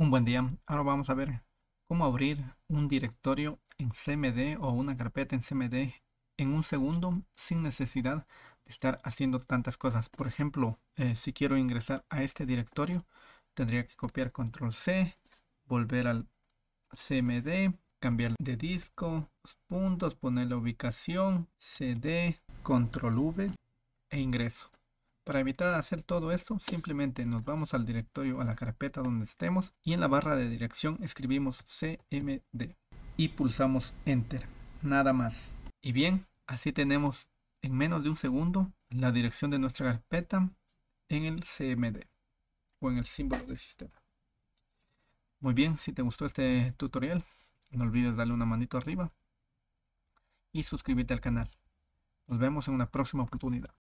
Un buen día. Ahora vamos a ver cómo abrir un directorio en CMD o una carpeta en CMD en un segundo sin necesidad de estar haciendo tantas cosas. Por ejemplo, eh, si quiero ingresar a este directorio, tendría que copiar control C, volver al CMD, cambiar de disco, puntos, poner la ubicación, CD, control V e ingreso. Para evitar hacer todo esto, simplemente nos vamos al directorio, a la carpeta donde estemos y en la barra de dirección escribimos cmd y pulsamos enter, nada más. Y bien, así tenemos en menos de un segundo la dirección de nuestra carpeta en el cmd o en el símbolo del sistema. Muy bien, si te gustó este tutorial, no olvides darle una manito arriba y suscribirte al canal. Nos vemos en una próxima oportunidad.